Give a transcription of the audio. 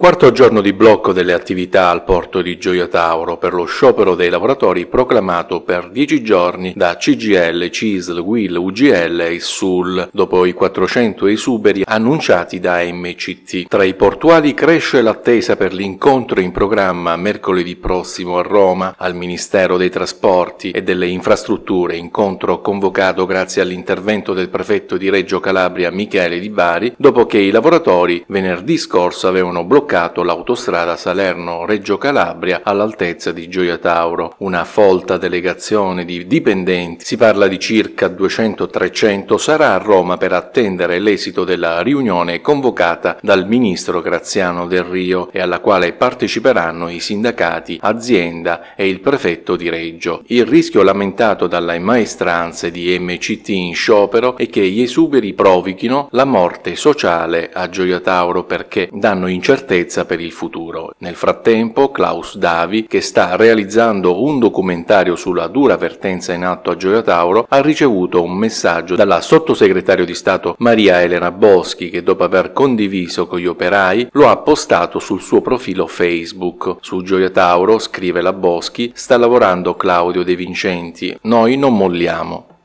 Quarto giorno di blocco delle attività al porto di Gioia Tauro per lo sciopero dei lavoratori proclamato per dieci giorni da CGL, CISL, WIL, UGL e SUL, dopo i 400 esuberi annunciati da MCT. Tra i portuali cresce l'attesa per l'incontro in programma mercoledì prossimo a Roma al Ministero dei Trasporti e delle Infrastrutture, incontro convocato grazie all'intervento del prefetto di Reggio Calabria Michele Di Bari, dopo che i lavoratori venerdì scorso avevano bloccato bloccato l'autostrada Salerno-Reggio Calabria all'altezza di Gioia Tauro. Una folta delegazione di dipendenti, si parla di circa 200-300, sarà a Roma per attendere l'esito della riunione convocata dal ministro Graziano Del Rio e alla quale parteciperanno i sindacati, azienda e il prefetto di Reggio. Il rischio lamentato dalle maestranze di MCT in sciopero è che gli esuberi provochino la morte sociale a Gioia Tauro perché danno incertezza certezza per il futuro. Nel frattempo Klaus Davi, che sta realizzando un documentario sulla dura vertenza in atto a Gioia Tauro, ha ricevuto un messaggio dalla sottosegretario di Stato Maria Elena Boschi che dopo aver condiviso con gli operai lo ha postato sul suo profilo Facebook. Su Gioia Tauro, scrive la Boschi, sta lavorando Claudio De Vincenti. Noi non molliamo.